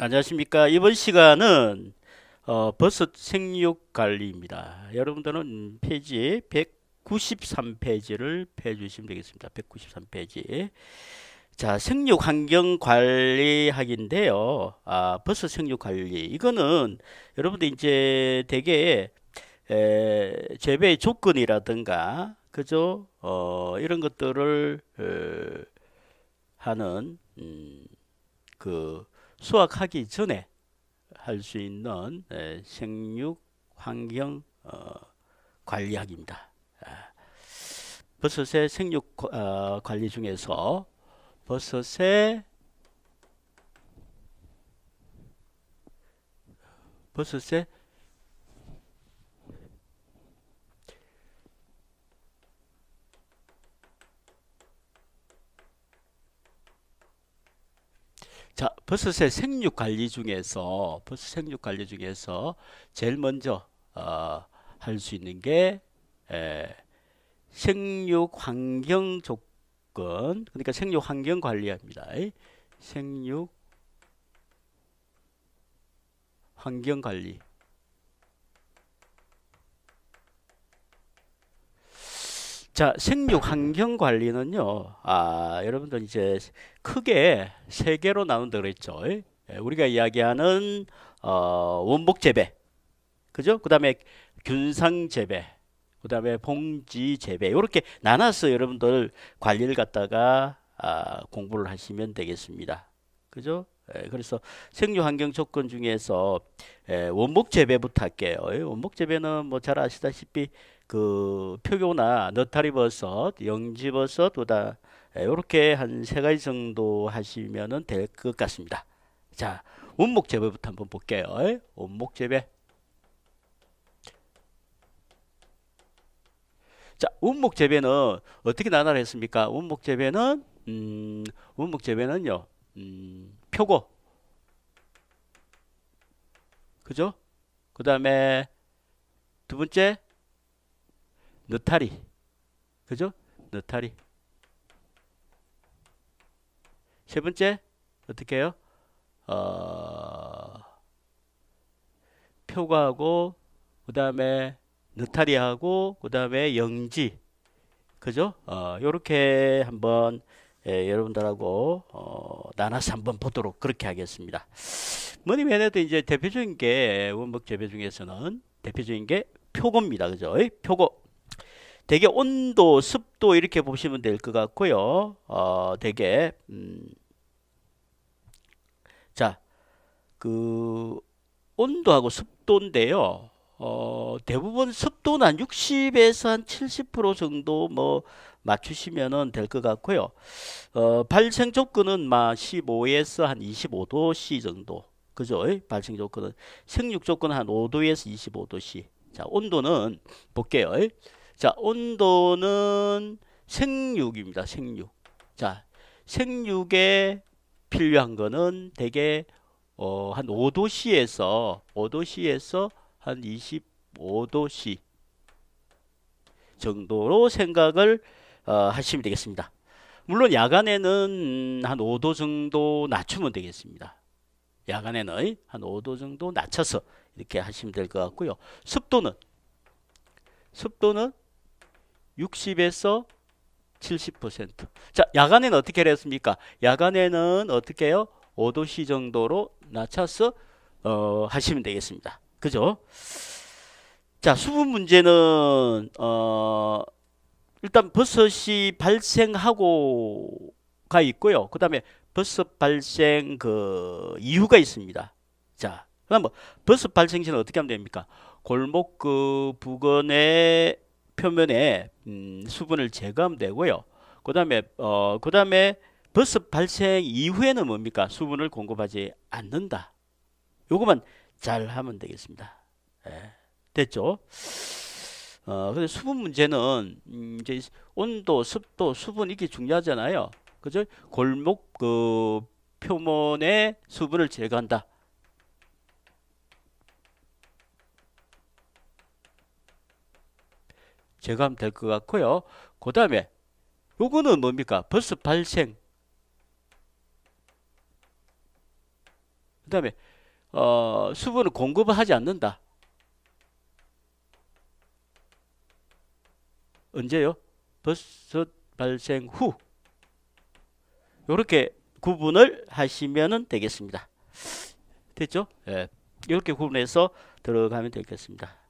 안녕하십니까. 이번 시간은 어, 버섯 생육 관리입니다. 여러분들은 페이지 193페이지를 펴주시면 되겠습니다. 193페이지. 자, 생육 환경 관리학인데요. 아, 버섯 생육 관리. 이거는 여러분들 이제 되게 에, 재배 조건이라든가, 그죠? 어, 이런 것들을 에, 어, 하는, 음, 그, 수확하기 전에 할 수 있는 생육 환경 어, 관리학입니다. 아, 버섯의 생육 어, 관리 중에서 버섯의 버섯의 버섯의 생육 관리 중에서 버섯 생육 관리 중에서 제일 먼저 어, 할수 있는 게 에, 생육 환경 조건 그러니까 생육 환경 관리합니다. 생육 환경 관리 자, 생육 환경 관리는요. 아, 여러분들 이제 크게 세 개로 나눈다 고 그랬죠. 예, 우리가 이야기하는 어, 원복 재배. 그죠? 그다음에 균상 재배. 그다음에 봉지 재배. 이렇게 나눠서 여러분들 관리를 갖다가 아, 공부를 하시면 되겠습니다. 그죠? 예, 그래서 생육 환경 조건 중에서 예, 원목 재배부터 할게요. 예, 원목 재배는 뭐 잘 아시다시피 그 표교나 너타리버섯, 영지버섯 보다 이렇게 예, 한세 가지 정도 하시면은 될 것 같습니다. 자, 원목 재배부터 한번 볼게요. 예, 원목 재배. 자, 원목 재배는 어떻게 나눠를 했습니까? 원목 재배는 음, 원목 재배는요. 음, 표고. 그죠? 그다음에 두 번째 느타리. 그죠? 느타리. 세 번째 어떻게 해요? 어... 표가하고 그 다음에 느타리하고 그 다음에 영지 그죠? 이렇게 어, 한번 예, 여러분들하고 어, 나눠서 한번 보도록 그렇게 하겠습니다. 뭐니면 해도 이제 대표적인 게 원목 재배 중에서는 대표적인 게 표고입니다. 그죠? 표고 대게 온도, 습도 이렇게 보시면 될 것 같고요. 어, 되게 음, 자, 그 온도하고 습도인데요. 어, 대부분 습도는 한 60에서 한 70% 정도 뭐맞추시면될 것 같고요. 어, 발생 조건은 15에서 한 25도씨 정도. 그죠? 발생 조건은 생육 조건은 한 5도에서 25도씨. 자, 온도는 볼게요. 자, 온도는 생육입니다. 생육. 자, 생육에 필요한 거는 대개 어, 한 5도씨에서 5도씨에서 한 25도씨 정도로 생각을 어, 하시면 되겠습니다. 물론 야간에는 한 5도 정도 낮추면 되겠습니다. 야간에는 한 5도 정도 낮춰서 이렇게 하시면 될 것 같고요. 습도는 습도는 60에서 70%. 자, 야간에는 어떻게 했습니까? 야간에는 어떻게 해요? 5도씨 정도로 낮춰서 어, 하시면 되겠습니다. 그죠? 자, 수분 문제는 어, 일단 버섯이 발생하고가 있고요. 그다음에 버섯 발생 그 이유가 있습니다. 자, 그다음 뭐 버섯 발생 시는 어떻게 하면 됩니까? 골목그 부근에 표면에 음, 수분을 제거하면 되고요. 그 다음에 어, 그 다음에 버섯 발생 이후에는 뭡니까? 수분을 공급하지 않는다. 요것만 잘 하면 되겠습니다. 예, 됐죠? 어, 근데 수분 문제는 음, 이제 온도, 습도, 수분 이게 중요하잖아요. 그죠? 골목 그 표면에 수분을 제거한다. 제거하면 될 것 같고요. 그 다음에 요거는 뭡니까? 벌써 발생 그 다음에 어, 수분을 공급을 하지 않는다. 언제요? 벌써 발생 후 이렇게 구분을 하시면 되겠습니다. 됐죠? 예. 이렇게 구분해서 들어가면 되겠습니다.